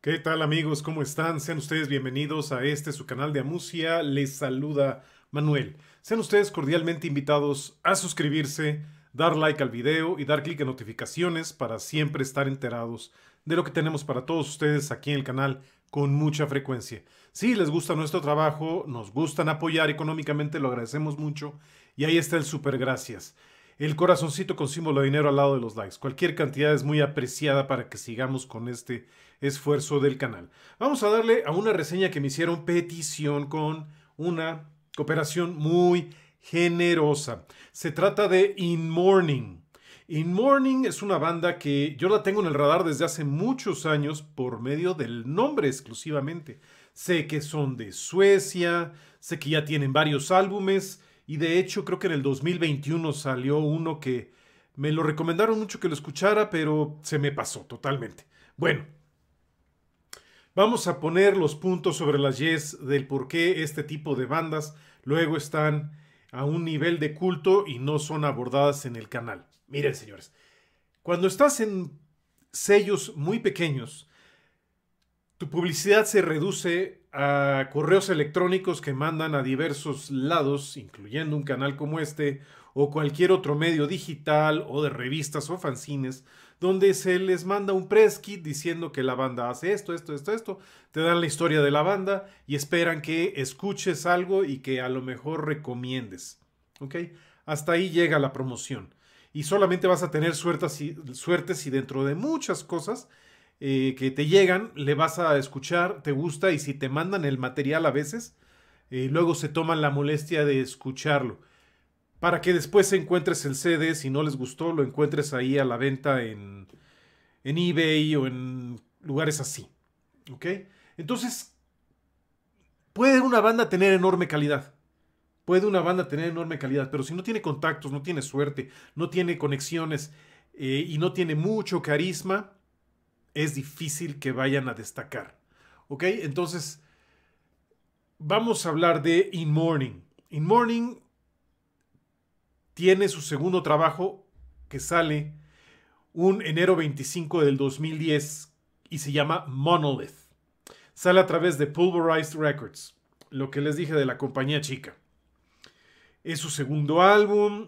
¿Qué tal amigos? ¿Cómo están? Sean ustedes bienvenidos a este su canal de Amusia. Les saluda Manuel. Sean ustedes cordialmente invitados a suscribirse, dar like al video y dar clic en notificaciones para siempre estar enterados de lo que tenemos para todos ustedes aquí en el canal con mucha frecuencia. Si les gusta nuestro trabajo, nos gustan apoyar económicamente, lo agradecemos mucho y ahí está el super gracias. El corazoncito con símbolo de dinero al lado de los likes. Cualquier cantidad es muy apreciada para que sigamos con este esfuerzo del canal. Vamos a darle a una reseña que me hicieron petición con una cooperación muy generosa. Se trata de In Morning. In Morning es una banda que yo la tengo en el radar desde hace muchos años por medio del nombre exclusivamente. Sé que son de Suecia, sé que ya tienen varios álbumes y de hecho creo que en el 2021 salió uno que me lo recomendaron mucho que lo escuchara, pero se me pasó totalmente. Bueno, Vamos a poner los puntos sobre las yes del por qué este tipo de bandas luego están a un nivel de culto y no son abordadas en el canal. Miren, señores, cuando estás en sellos muy pequeños, tu publicidad se reduce a correos electrónicos que mandan a diversos lados, incluyendo un canal como este, o cualquier otro medio digital, o de revistas o fanzines, donde se les manda un press kit diciendo que la banda hace esto, esto, esto, esto, te dan la historia de la banda y esperan que escuches algo y que a lo mejor recomiendes. ¿Ok? Hasta ahí llega la promoción. Y solamente vas a tener suerte si, dentro de muchas cosas eh, que te llegan, le vas a escuchar, te gusta y si te mandan el material a veces, eh, luego se toman la molestia de escucharlo para que después encuentres el CD, si no les gustó, lo encuentres ahí a la venta en, eBay o en lugares así. ¿Ok? Entonces, puede una banda tener enorme calidad. Puede una banda tener enorme calidad, pero si no tiene contactos, no tiene suerte, no tiene conexiones eh, y no tiene mucho carisma, es difícil que vayan a destacar. ¿Ok? Entonces, vamos a hablar de In Morning. In Morning tiene su segundo trabajo que sale un enero 25 del 2010 y se llama Monolith. Sale a través de Pulverized Records, lo que les dije de la compañía chica. Es su segundo álbum,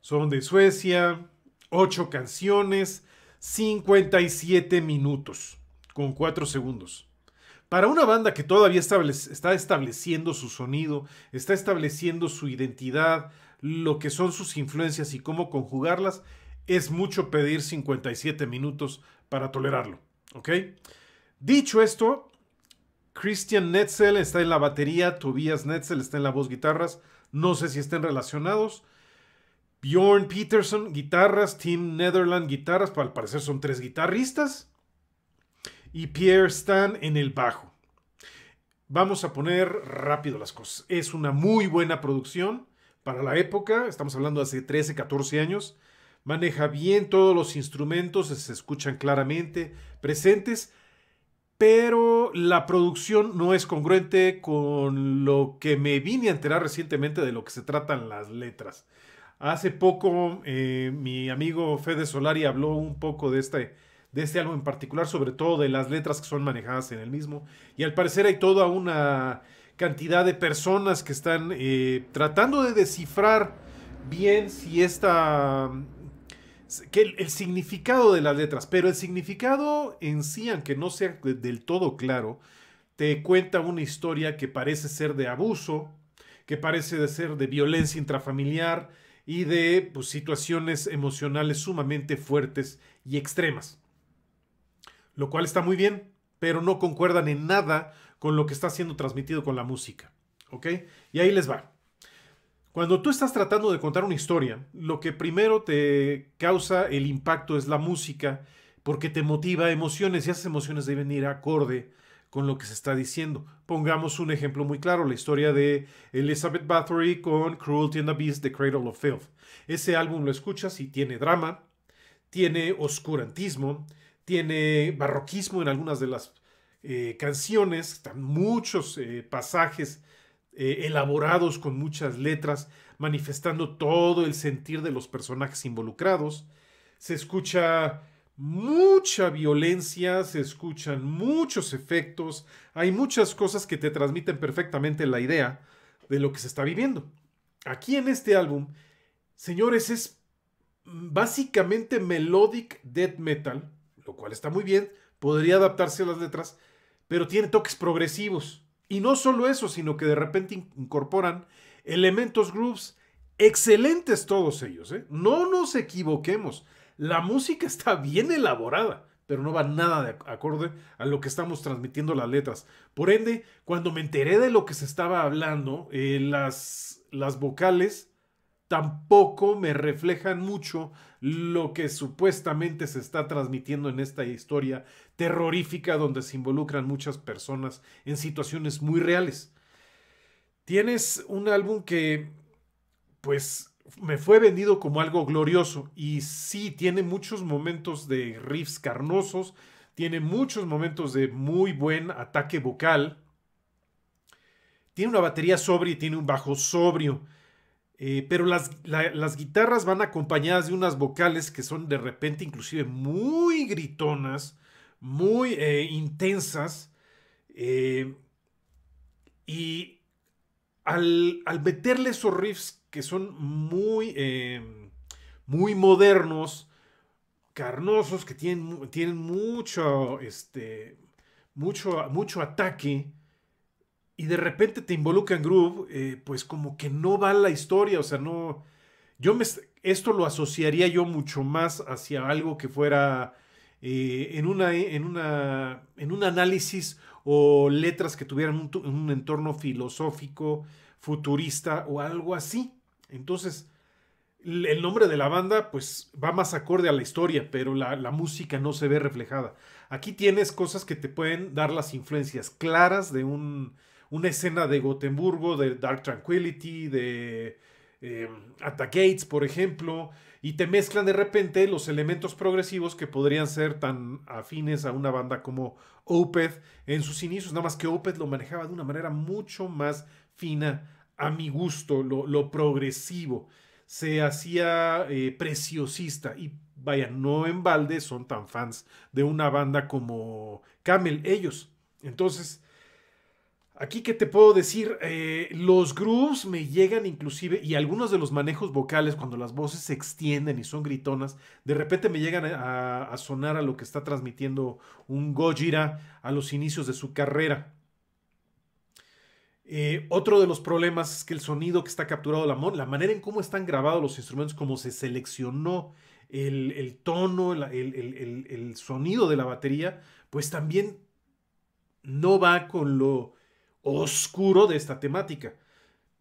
son de Suecia, ocho canciones, 57 minutos con 4 segundos. Para una banda que todavía está estableciendo su sonido, está estableciendo su identidad, lo que son sus influencias y cómo conjugarlas, es mucho pedir 57 minutos para tolerarlo. Dicho esto, Christian Netzel está en la batería, Tobias Netzel está en la voz guitarras, no sé si estén relacionados. Bjorn Peterson, guitarras, Tim Netherland, guitarras, pues, al parecer son tres guitarristas y Pierre Stan en el bajo. Vamos a poner rápido las cosas. Es una muy buena producción para la época, estamos hablando de hace 13, 14 años. Maneja bien todos los instrumentos, se escuchan claramente presentes, pero la producción no es congruente con lo que me vine a enterar recientemente de lo que se tratan las letras. Hace poco eh, mi amigo Fede Solari habló un poco de esta de este álbum en particular, sobre todo de las letras que son manejadas en el mismo. Y al parecer hay toda una cantidad de personas que están eh, tratando de descifrar bien si está mm, Que el, significado de las letras, pero el significado en sí, aunque no sea del todo claro, te cuenta una historia que parece ser de abuso, que parece de ser de violencia intrafamiliar y de pues, situaciones emocionales sumamente fuertes y extremas lo cual está muy bien, pero no concuerdan en nada con lo que está siendo transmitido con la música. ¿Ok? Y ahí les va. Cuando tú estás tratando de contar una historia, lo que primero te causa el impacto es la música, porque te motiva emociones y esas emociones deben ir acorde con lo que se está diciendo. Pongamos un ejemplo muy claro, la historia de Elizabeth Bathory con Cruelty and the Beast, The Cradle of Filth. Ese álbum lo escuchas y tiene drama, tiene oscurantismo, tiene barroquismo en algunas de las eh, canciones, están muchos eh, pasajes eh, elaborados con muchas letras, manifestando todo el sentir de los personajes involucrados. Se escucha mucha violencia, se escuchan muchos efectos, hay muchas cosas que te transmiten perfectamente la idea de lo que se está viviendo. Aquí en este álbum, señores, es mm, básicamente melodic death metal, lo cual está muy bien, podría adaptarse a las letras, pero tiene toques progresivos. Y no solo eso, sino que de repente incorporan elementos grooves excelentes todos ellos. ¿eh? No nos equivoquemos, la música está bien elaborada, pero no va nada de acorde a lo que estamos transmitiendo las letras. Por ende, cuando me enteré de lo que se estaba hablando, eh, las, las vocales tampoco me reflejan mucho lo que supuestamente se está transmitiendo en esta historia terrorífica donde se involucran muchas personas en situaciones muy reales. Tienes un álbum que, pues, me fue vendido como algo glorioso y sí, tiene muchos momentos de riffs carnosos, tiene muchos momentos de muy buen ataque vocal, tiene una batería sobria y tiene un bajo sobrio eh, pero las, guitarras van acompañadas de unas vocales que son de repente inclusive muy gritonas, muy eh, intensas. Eh, y al, al, meterle esos riffs que son muy, muy modernos, carnosos, que tienen, tienen mucho, este, mucho, mucho ataque, y de repente te involucran Groove, eh, pues como que no va la historia, o sea, no... Yo me, esto lo asociaría yo mucho más hacia algo que fuera eh, en, una, en, una, en un análisis o letras que tuvieran un, un entorno filosófico, futurista o algo así. Entonces, el nombre de la banda pues va más acorde a la historia, pero la, música no se ve reflejada. Aquí tienes cosas que te pueden dar las influencias claras de un una escena de Gotemburgo, de Dark Tranquility, de eh, Gates, por ejemplo, y te mezclan de repente los elementos progresivos que podrían ser tan afines a una banda como Opeth en sus inicios, nada más que Opeth lo manejaba de una manera mucho más fina a mi gusto, lo, progresivo, se hacía eh, preciosista y vaya, no en balde son tan fans de una banda como Camel, ellos. Entonces, Aquí que te puedo decir, eh, los grooves me llegan inclusive y algunos de los manejos vocales cuando las voces se extienden y son gritonas, de repente me llegan a, sonar a lo que está transmitiendo un Gojira a los inicios de su carrera. Eh, otro de los problemas es que el sonido que está capturado la, la manera en cómo están grabados los instrumentos, cómo se seleccionó el, tono, el sonido de la batería, pues también no va con lo oscuro de esta temática.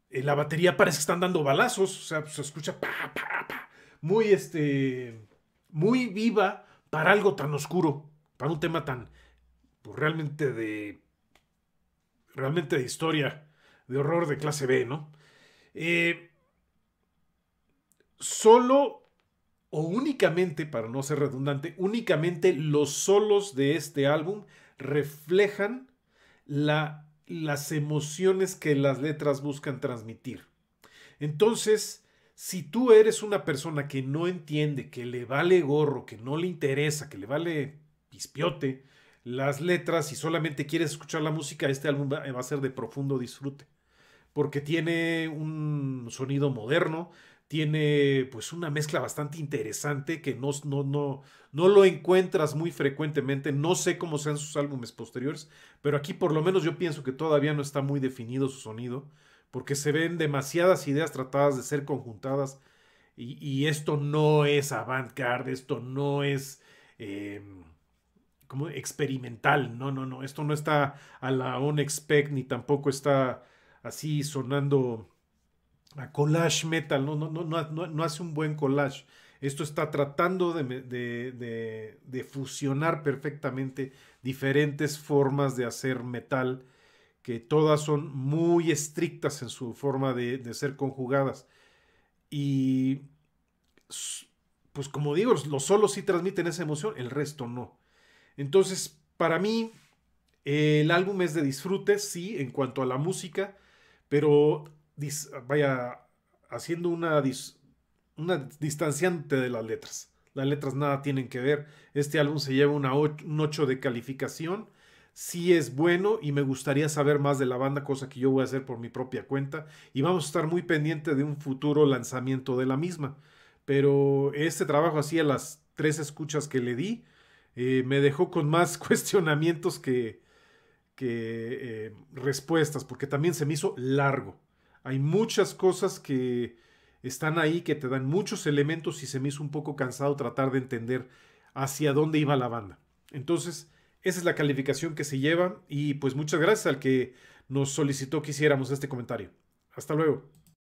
En la batería parece que están dando balazos, o sea, pues, se escucha muy, este, muy viva para algo tan oscuro, para un tema tan, pues, realmente de, realmente de historia, de horror de clase B, ¿no? Eh, solo o únicamente, para no ser redundante, únicamente los solos de este álbum reflejan la las emociones que las letras buscan transmitir. Entonces, si tú eres una persona que no entiende, que le vale gorro, que no le interesa, que le vale pispiote las letras y solamente quieres escuchar la música, este álbum va a ser de profundo disfrute. Porque tiene un sonido moderno, tiene pues una mezcla bastante interesante que no, no, no, no lo encuentras muy frecuentemente. No sé cómo sean sus álbumes posteriores, pero aquí por lo menos yo pienso que todavía no está muy definido su sonido, porque se ven demasiadas ideas tratadas de ser conjuntadas. Y, esto no es avant-garde, esto no es em, como experimental. No, no, no. Esto no está a la on expect ni tampoco está así sonando a collage metal, no, no, no, no, hace un buen collage. Esto está tratando de, fusionar perfectamente diferentes formas de hacer metal, que todas son muy estrictas en su forma de, ser conjugadas. Y pues como digo, los solos sí transmiten esa emoción, el resto no. Entonces, para mí, el álbum es de disfrute, sí, en cuanto a la música, pero vaya haciendo una, distanciante de las letras. Las letras nada tienen que ver. Este álbum se lleva un 8 de calificación. si es bueno y me gustaría saber más de la banda, cosa que yo voy a hacer por mi propia cuenta. Y vamos a estar muy pendiente de un futuro lanzamiento de la misma. Pero este trabajo así a las tres escuchas que le di, eh, me dejó con más cuestionamientos que, eh, respuestas, porque también se me hizo largo. Hay muchas cosas que están ahí, que te dan muchos elementos y se me hizo un poco cansado tratar de entender hacia dónde iba la banda. Entonces, esa es la calificación que se lleva y pues muchas gracias al que nos solicitó que hiciéramos este comentario. Hasta luego.